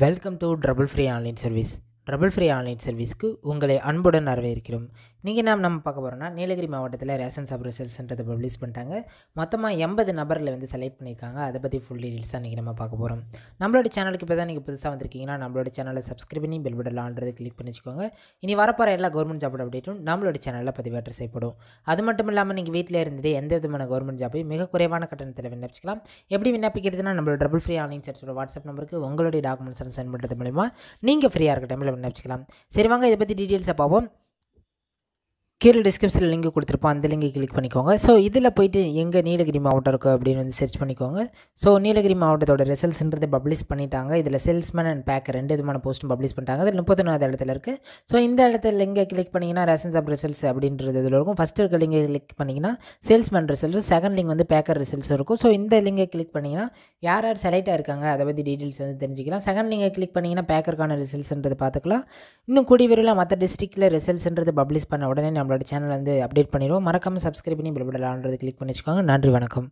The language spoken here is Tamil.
welcome to trouble free online service trouble free online சர்வீஸ்க்கு உங்களை அன்புடன் வரவேற்கிறோம் இன்றைக்கி நாம் நம்ம பார்க்க போகிறோம்னா நீலகிரி மாவட்டத்தில் ரேஷன் ஷாப் ரிசல்ட்ஸ்ன்றதை பப்ளிஷ் பண்ணிட்டாங்க மொத்தமாக எண்பது நபரில் வந்து செலக்ட் பண்ணியிருக்காங்க அதை பற்றி ஃபுல் டீட்டெயில்ஸாக இன்றைக்கி நம்ம பார்க்க போகிறோம் நம்மளோட சேனலுக்கு இப்போ தான் நீங்கள் புதுசாக வந்திருக்கீங்கன்னா நம்மளோட சேனலை சப்ஸ்கிரைப் பண்ணி பெல் பட்டன் ஆன்றது கிளிக் பண்ணிச்சுக்கோங்க இனி வரப்போகிற எல்லா கவர்மெண்ட் ஜாப் அப்டேட்டும் நம்மளோட சேனலில் பதிவேற்ற செய்யப்படும் அது மட்டும் இல்லாமல் நீங்கள் வீட்டில் இருந்துட்டு எந்த விதமான கவர்மெண்ட் ஜாப்பையும் மிக குறைவான கட்டணத்தில் விண்ணப்பிச்சிக்கலாம் எப்படி விண்ணப்பிக்கிறதுனா நம்மளோட டபுள் ஃப்ரீ ஆன்லைன் சர்ச்சோட வாட்ஸ்அப் நம்பருக்கு உங்களுடைய டாக்குமெண்ட்ஸ் சென்ட் பண்ணுறது மூலிமா நீங்கள் ஃப்ரீயாக இருக்க டைமில் விண்ணப்பிச்சிக்கலாம் சரி வாங்க இதை பற்றி டீட்டெயில்ஸாக பார்ப்போம் கீழே டிஸ்கிரிப்ஷனில் லிங்க் கொடுத்துருப்போம் அந்த லிங்கை கிளிக் பண்ணிக்கோங்க ஸோ இதில் போயிட்டு எங்கள் நீலகிரி மாவட்டம் இருக்குது அப்படின்னு வந்து சர்ச் பண்ணிக்கோங்க ஸோ நீலகிரி மாவட்டத்தோட ரிசல்ட்ஸ்ன்றது பப்ளிஷ் பண்ணிட்டாங்க இதில் சேல்ஸ்மேன் அண்ட் பேக்கர் ரெண்டு விதமான போஸ்ட்டும் பப்ளிஷ் பண்ணிட்டாங்க அதில் முப்பத்தொன்னாவது இடத்துல இருக்குது ஸோ இந்த இடத்துல லிங்கை கிளிக் பண்ணிங்கன்னா ரேஷன்ஸ் ஆஃப் ரிசல்ட்ஸ் அப்படின்றது இதில் இருக்கும் ஃபஸ்ட்டு இருக்க லிங்கை கிளிக் பண்ணிங்கன்னா சேல்ஸ்மேன் ரிசல்ட்ஸ் செகண்ட் லிங்க் வந்து பேக்கர் ரிசல்ட்ஸ் இருக்கும் ஸோ இந்த லிங்கை கிளிக் பண்ணிங்கன்னா யார் யார் செலக்டாக இருக்காங்க அதை பற்றி டீட்டெயில்ஸ் வந்து தெரிஞ்சிக்கலாம் செகண்ட் லிங்கை கிளிக் பண்ணிங்கன்னா பேக்கருக்கான ரிசல்ட்ஸ்ன்றது பார்த்துக்கலாம் இன்னும் கூடிய விரைவில் மற்ற டிஸ்ட்ரிக்டில் ரிசல்ட்ஸ்ன்றது பப்ளிஷ் பண்ண உடனே நம்மளோட நம்மளோட சேனல் வந்து அப்டேட் பண்ணிடுவோம் மறக்காமல் சப்ஸ்கிரைப் பண்ணி பில் பட்டலான்றது கிளிக் பண்ணி வச்சுக்கோங்க நன்றி வணக்கம்